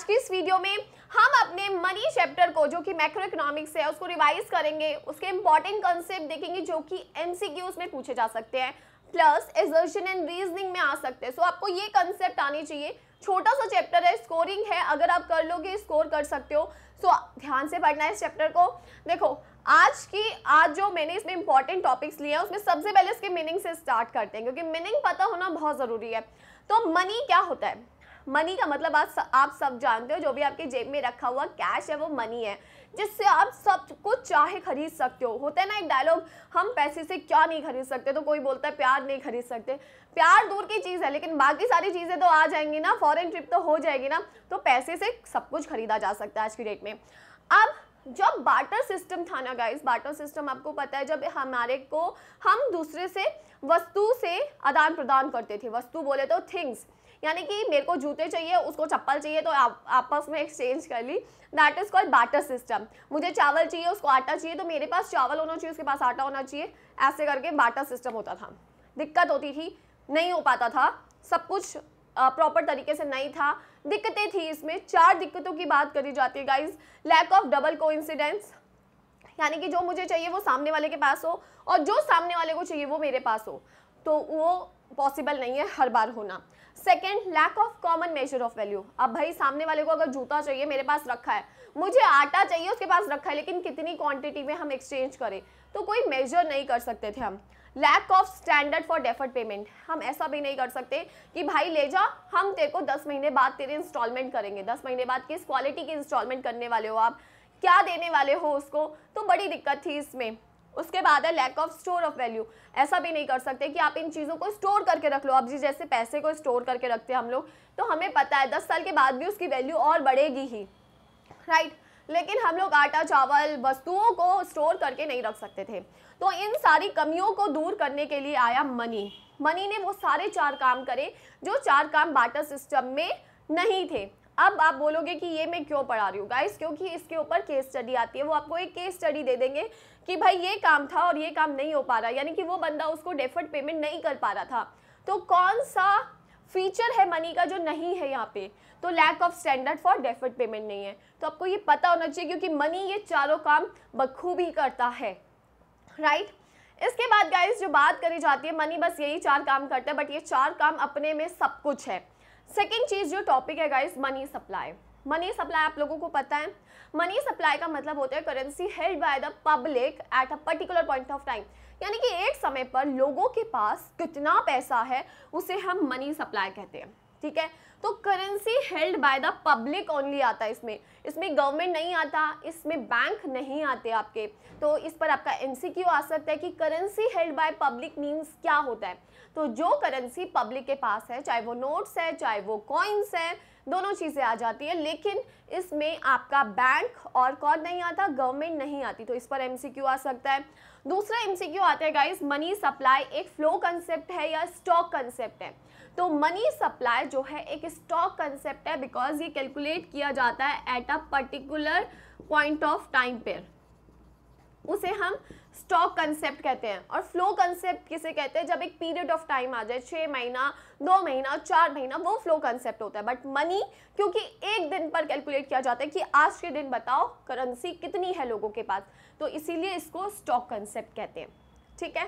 आज की इस वीडियो में हम अपने मनी चैप्टर को जो कि मैक्रो इकोनॉमिक्स है उसको रिवाइज करेंगे उसके इंपॉर्टेंट कंसेप्ट देखेंगे जो कि एमसीक्यूज में पूछे जा सकते हैं प्लस एजर्शन एंड रीजनिंग में आ सकते हैं सो so, आपको ये कंसेप्ट आने चाहिए छोटा सा चैप्टर है स्कोरिंग है अगर आप कर लोगे स्कोर कर सकते हो सो so, ध्यान से पढ़ना है इस चैप्टर को देखो आज की आज जो मैंने इसमें इंपॉर्टेंट टॉपिक्स लिए हैं उसमें सबसे पहले इसके मीनिंग से स्टार्ट करते हैं क्योंकि मीनिंग पता होना बहुत ज़रूरी है तो मनी क्या होता है मनी का मतलब आप आप सब जानते हो जो भी आपके जेब में रखा हुआ कैश है वो मनी है जिससे आप सब कुछ चाहे खरीद सकते हो होता है ना एक डायलॉग हम पैसे से क्या नहीं खरीद सकते तो कोई बोलता है प्यार नहीं खरीद सकते प्यार दूर की चीज़ है लेकिन बाकी सारी चीज़ें तो आ जाएंगी ना फॉरेन ट्रिप तो हो जाएगी ना तो पैसे से सब कुछ खरीदा जा सकता है आज की डेट में अब जब बाटर सिस्टम था ना गाइस बाटर सिस्टम आपको पता है जब हमारे को हम दूसरे से वस्तु से आदान प्रदान करते थे वस्तु बोले तो थिंग्स यानी कि मेरे को जूते चाहिए उसको चप्पल चाहिए तो आप, आपस में एक्सचेंज कर ली that is called barter system मुझे चावल चाहिए उसको आटा चाहिए तो मेरे पास चावल होना चाहिए उसके पास आटा होना चाहिए ऐसे करके बाटर सिस्टम होता था दिक्कत होती थी नहीं हो पाता था सब कुछ प्रॉपर तरीके से नहीं था दिक्कतें थी इसमें चार दिक्कतों की बात करी जाती है guys lack of double coincidence यानी कि जो मुझे चाहिए वो सामने वाले के पास हो और जो सामने वाले को चाहिए वो मेरे पास हो तो वो पॉसिबल नहीं है हर बार होना second lack of common measure of value अब भाई सामने वाले को अगर जूता चाहिए मेरे पास रखा है मुझे आटा चाहिए उसके पास रखा है लेकिन कितनी क्वांटिटी में हम एक्सचेंज करें तो कोई मेजर नहीं कर सकते थे हम lack of standard for deferred payment हम ऐसा भी नहीं कर सकते कि भाई ले जा हम तेरे को दस महीने बाद तेरे इंस्टॉलमेंट करेंगे दस महीने बाद किस क्वालिटी की इंस्टॉलमेंट करने वाले हो आप क्या देने वाले हो उसको तो बड़ी दिक्कत थी इसमें उसके बाद है lack of store of value ऐसा भी नहीं कर सकते कि आप इन चीज़ों को स्टोर करके रख लो अब जी जैसे पैसे को स्टोर करके रखते हैं हम लोग तो हमें पता है दस साल के बाद भी उसकी वैल्यू और बढ़ेगी ही राइट लेकिन हम लोग आटा चावल वस्तुओं को स्टोर करके नहीं रख सकते थे तो इन सारी कमियों को दूर करने के लिए आया मनी मनी ने वो सारे चार काम करे जो चार काम बाटा सिस्टम में नहीं थे अब आप बोलोगे कि ये मैं क्यों पढ़ा रही हूँ गाइस क्योंकि इसके ऊपर केस स्टडी आती है वो आपको एक केस स्टडी दे देंगे कि भाई ये काम था और ये काम नहीं हो पा रहा यानी कि वो बंदा उसको डेफर्ड पेमेंट नहीं कर पा रहा था तो कौन सा फीचर है मनी का जो नहीं है यहाँ पे तो lack of standard for deferred payment नहीं है तो आपको ये पता होना चाहिए क्योंकि मनी ये चारों काम बखूबी करता है राइट right? इसके बाद गाइस जो बात करी जाती है मनी बस यही चार काम करता है बट ये चार काम अपने में सब कुछ है सेकेंड चीज़ जो टॉपिक है guys money supply money supply आप लोगों को पता है मनी सप्लाई का मतलब होता है currency held by the public at a particular point of time यानी कि एक समय पर लोगों के पास कितना पैसा है उसे हम मनी सप्लाई कहते हैं ठीक है तो currency held by the public only आता है इसमें इसमें गवर्नमेंट नहीं आता इसमें बैंक नहीं आते आपके तो इस पर आपका क्यू आ सकता है कि currency held by public means क्या होता है तो जो करेंसी पब्लिक के पास है चाहे वो नोट्स है चाहे वो कॉइन्स है दोनों चीज़ें आ जाती है लेकिन इसमें आपका बैंक और कौन नहीं आता गवर्नमेंट नहीं आती तो इस पर एमसीक्यू आ सकता है दूसरा एमसीक्यू आता है गाइस मनी सप्लाई एक फ्लो कंसेप्ट है या स्टॉक कंसेप्ट है तो मनी सप्लाई जो है एक स्टॉक कंसेप्ट है बिकॉज ये कैलकुलेट किया जाता है at a particular point of time पर उसे हम स्टॉक कंसेप्ट कहते हैं और फ्लो कंसेप्ट किसे कहते हैं जब एक पीरियड ऑफ टाइम आ जाए छः महीना दो महीना चार महीना वो फ्लो कंसेप्ट होता है बट मनी क्योंकि एक दिन पर कैलकुलेट किया जाता है कि आज के दिन बताओ करेंसी कितनी है लोगों के पास तो इसीलिए इसको स्टॉक कंसेप्ट कहते हैं ठीक है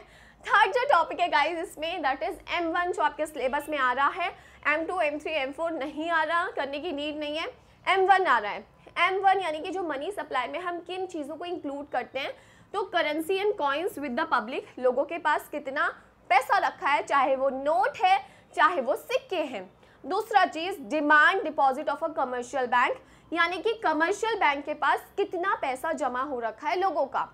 थर्ड जो टॉपिक है गाइज इसमें दैट इज एम वन जो आपके सिलेबस में आ रहा है M two M three M four नहीं आ रहा करने की नीड नहीं है एम वन आ रहा है एम वन यानी कि जो मनी सप्लाई में हम किन चीज़ों को इंक्लूड करते हैं तो currency and coins with the public लोगों के पास कितना पैसा रखा है चाहे वो नोट है चाहे वो सिक्के हैं दूसरा चीज़ demand deposit of a commercial bank यानी कि कमर्शियल बैंक के पास कितना पैसा जमा हो रखा है लोगों का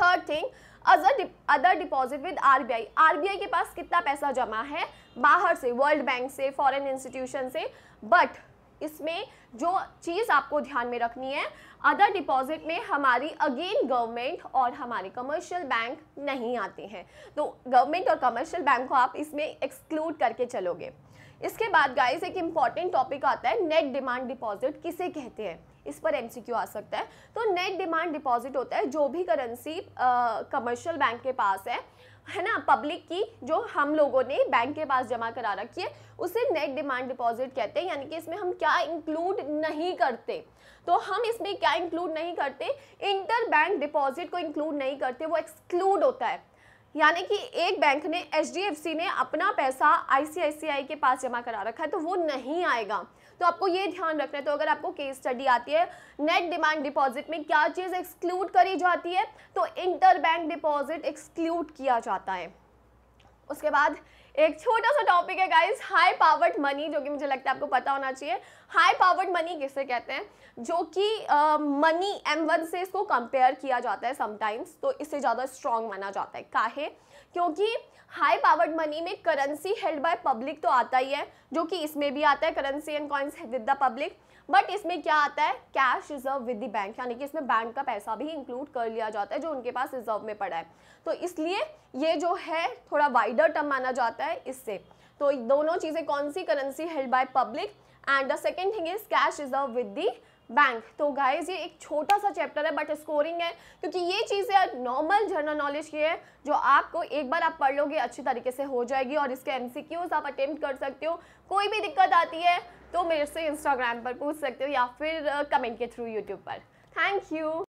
third thing other other deposit with RBI RBI के पास कितना पैसा जमा है बाहर से वर्ल्ड बैंक से फॉरेन इंस्टीट्यूशन से बट इसमें जो चीज़ आपको ध्यान में रखनी है अदर डिपॉजिट में हमारी अगेन गवर्नमेंट और हमारे कमर्शियल बैंक नहीं आते हैं तो गवर्नमेंट और कमर्शियल बैंक को आप इसमें एक्सक्लूड करके चलोगे इसके बाद गाइस एक इम्पॉर्टेंट टॉपिक आता है नेट डिमांड डिपॉजिट किसे कहते हैं इस पर एमसीक्यू आ सकता है तो नेट डिमांड डिपॉजिट होता है जो भी करेंसी कमर्शियल बैंक के पास है है ना पब्लिक की जो हम लोगों ने बैंक के पास जमा करा रखी है उसे नेट डिमांड डिपॉजिट कहते हैं यानी कि इसमें हम क्या इंक्लूड नहीं करते तो हम इसमें क्या इंक्लूड नहीं करते इंटर बैंक डिपॉजिट को इंक्लूड नहीं करते वो एक्सक्लूड होता है यानी कि एक बैंक ने एच ने अपना पैसा आई के पास जमा करा रखा है तो वो नहीं आएगा तो आपको ये ध्यान रखना है तो अगर आपको केस स्टडी आती है नेट डिमांड डिपॉजिट में क्या चीज़ एक्सक्लूड करी जाती है तो इंटर बैंक डिपॉजिट एक्सक्लूड किया जाता है उसके बाद एक छोटा सा टॉपिक है गाइस हाई पावर्ड मनी जो कि मुझे लगता है आपको पता होना चाहिए हाई पावर्ड मनी किसे कहते हैं जो कि मनी एम वन से इसको कंपेयर किया जाता है समटाइम्स तो इससे ज़्यादा स्ट्रॉन्ग माना जाता है काहे क्योंकि हाई पावर्ड मनी में करेंसी हेल्ड बाय पब्लिक तो आता ही है जो कि इसमें भी आता है currency and coins with the public but इसमें क्या आता है cash reserve with the bank यानी कि इसमें बैंक का पैसा भी इंक्लूड कर लिया जाता है जो उनके पास रिजर्व में पड़ा है तो इसलिए ये जो है थोड़ा वाइडर टर्म माना जाता है है इससे तो दोनों चीज़ें कौन सी currency held by public and the second thing is cash reserve with the bank तो गाइज ये एक छोटा सा चैप्टर है बट स्कोरिंग है क्योंकि ये चीज़ें नॉर्मल जर्नल नॉलेज की है जो आपको एक बार आप पढ़ लोगे अच्छी तरीके से हो जाएगी और इसके एमसीक्यूज आप अटेम्प्ट कर सकते हो कोई भी दिक्कत आती है तो मेरे से इंस्टाग्राम पर पूछ सकते हो या फिर कमेंट uh, के थ्रू यूट्यूब पर थैंक यू